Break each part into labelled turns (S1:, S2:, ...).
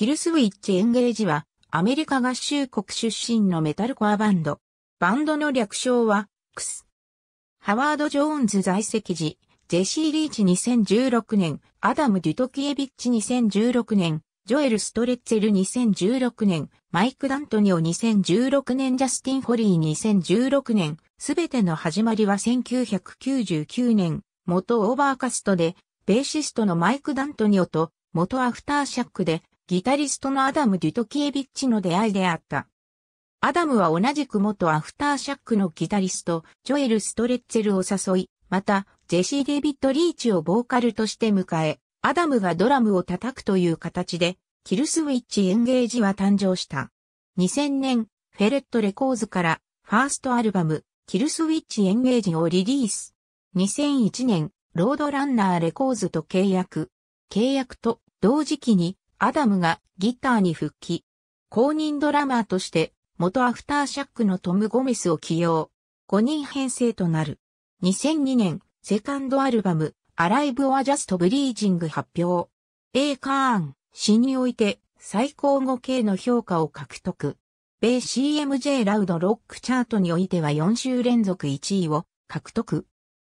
S1: キルスウィッチエンゲージは、アメリカ合衆国出身のメタルコアバンド。バンドの略称は、クス。ハワード・ジョーンズ在籍時、ジェシー・リーチ2016年、アダム・デュトキエビッチ2016年、ジョエル・ストレッツェル2016年、マイク・ダントニオ2016年、ジャスティン・ホリー2016年、すべての始まりは1999年、元オーバーカストで、ベーシストのマイク・ダントニオと、元アフターシャックで、ギタリストのアダム・デュトキエビッチの出会いであった。アダムは同じく元アフターシャックのギタリスト、ジョエル・ストレッツェルを誘い、また、ジェシー・デビッド・リーチをボーカルとして迎え、アダムがドラムを叩くという形で、キルスウィッチ・エンゲージは誕生した。2000年、フェレット・レコーズから、ファーストアルバム、キルスウィッチ・エンゲージをリリース。2001年、ロードランナーレコーズと契約。契約と同時期にアダムがギターに復帰。公認ドラマーとして、元アフターシャックのトム・ゴメスを起用。5人編成となる。2002年、セカンドアルバム、アライブ・オア・ジャスト・ブリージング発表。A カーン、詩において、最高5系の評価を獲得。米 CMJ ラウドロックチャートにおいては4週連続1位を獲得。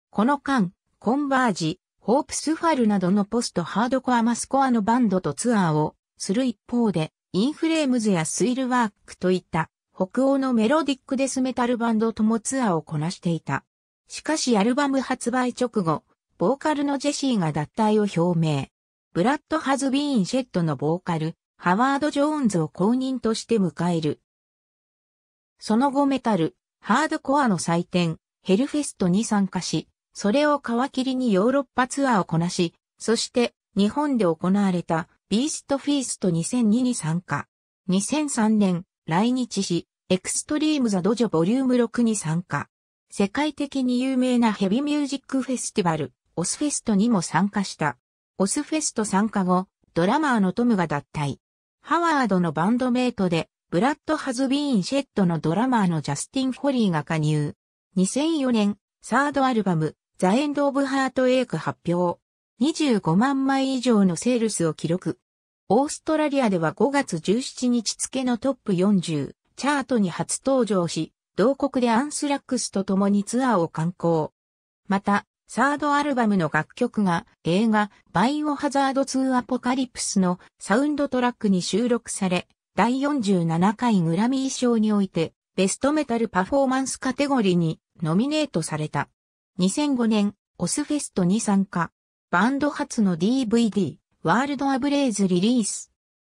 S1: この間、コンバージ、ホープスファルなどのポストハードコアマスコアのバンドとツアーをする一方で、インフレームズやスイルワークといった北欧のメロディックデスメタルバンドともツアーをこなしていた。しかしアルバム発売直後、ボーカルのジェシーが脱退を表明。ブラッド・ハズ・ビーン・シェットのボーカル、ハワード・ジョーンズを公認として迎える。その後メタル、ハードコアの祭典、ヘルフェストに参加し、それを皮切りにヨーロッパツアーをこなし、そして日本で行われたビーストフィースト2002に参加。2003年来日し、エクストリームザドジョボリューム6に参加。世界的に有名なヘビミュージックフェスティバル、オスフェストにも参加した。オスフェスト参加後、ドラマーのトムが脱退。ハワードのバンドメイトで、ブラッド・ハズビーン・シェットのドラマーのジャスティン・ホリーが加入。2004年、サードアルバム、ザ・エンド・オブ・ハート・エーク発表。25万枚以上のセールスを記録。オーストラリアでは5月17日付のトップ40チャートに初登場し、同国でアンスラックスと共にツアーを観光。また、サードアルバムの楽曲が映画バイオハザード2アポカリプスのサウンドトラックに収録され、第47回グラミー賞においてベストメタルパフォーマンスカテゴリーにノミネートされた。2005年、オスフェストに参加。バンド初の DVD、ワールドアブレイズリリース。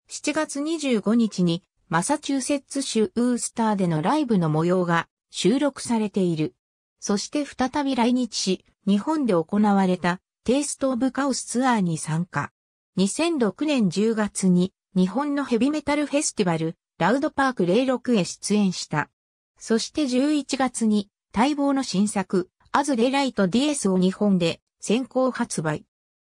S1: 7月25日に、マサチューセッツ州ウースターでのライブの模様が収録されている。そして再び来日し、日本で行われたテイスト・オブ・カオスツアーに参加。2006年10月に日本のヘビメタルフェスティバル、ラウドパーク06へ出演した。そして11月に待望の新作、アズデライト DS を日本で先行発売。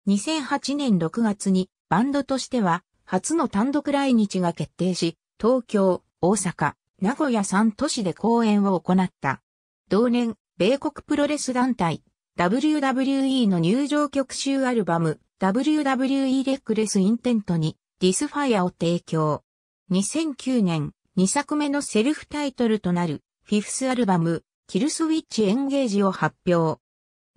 S1: 2008年6月にバンドとしては初の単独来日が決定し、東京、大阪、名古屋3都市で公演を行った。同年、米国プロレス団体 WWE の入場曲集アルバム WWE レックレスインテントにディスファイアを提供。2009年2作目のセルフタイトルとなるフィフスアルバムキルスウィッチエンゲージを発表。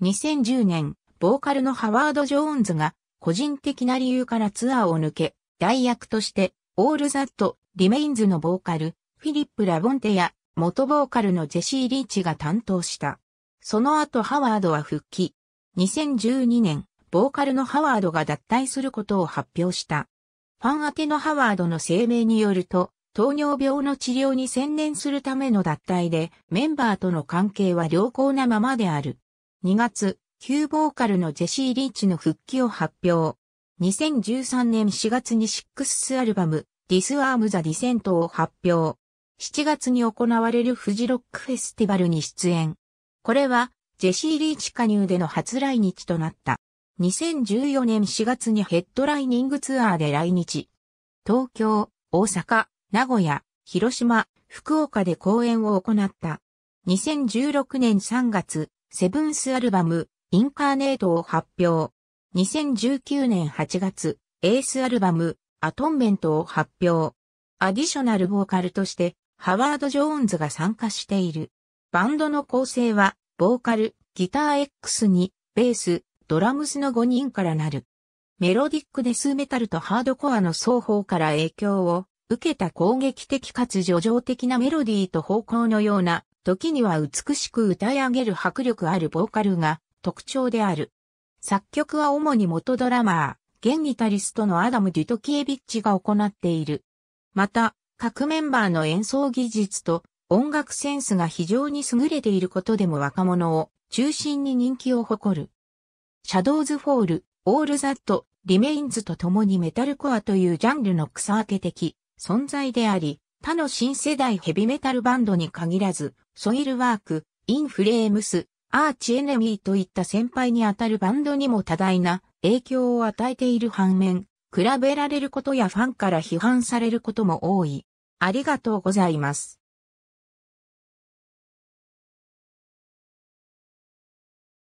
S1: 2010年、ボーカルのハワード・ジョーンズが、個人的な理由からツアーを抜け、代役として、オール・ザット・リメインズのボーカル、フィリップ・ラボンテや、元ボーカルのジェシー・リーチが担当した。その後ハワードは復帰。2012年、ボーカルのハワードが脱退することを発表した。ファン宛てのハワードの声明によると、糖尿病の治療に専念するための脱退で、メンバーとの関係は良好なままである。2月、旧ボーカルのジェシー・リーチの復帰を発表。2013年4月にシックススアルバム、ディス・アーム・ザ・ディセントを発表。7月に行われるフジロックフェスティバルに出演。これは、ジェシー・リーチ加入での初来日となった。2014年4月にヘッドライニングツアーで来日。東京、大阪、名古屋、広島、福岡で公演を行った。2016年3月、セブンスアルバム、インカーネートを発表。2019年8月、エースアルバム、アトンメントを発表。アディショナルボーカルとして、ハワード・ジョーンズが参加している。バンドの構成は、ボーカル、ギター X に、ベース、ドラムスの5人からなる。メロディックデスメタルとハードコアの双方から影響を受けた攻撃的かつ叙情的なメロディーと方向のような、時には美しく歌い上げる迫力あるボーカルが特徴である。作曲は主に元ドラマー、現ギタリストのアダム・デュトキエビッチが行っている。また、各メンバーの演奏技術と音楽センスが非常に優れていることでも若者を中心に人気を誇る。シャドウズ・フォール、オール・ザット、リメインズと共にメタルコアというジャンルの草分け的存在であり、他の新世代ヘビメタルバンドに限らず、ソイルワーク、インフレームス、アーチエネミーといった先輩にあたるバンドにも多大な影響を与えている反面、比べられることやファンから批判されることも多い。ありがとうございます。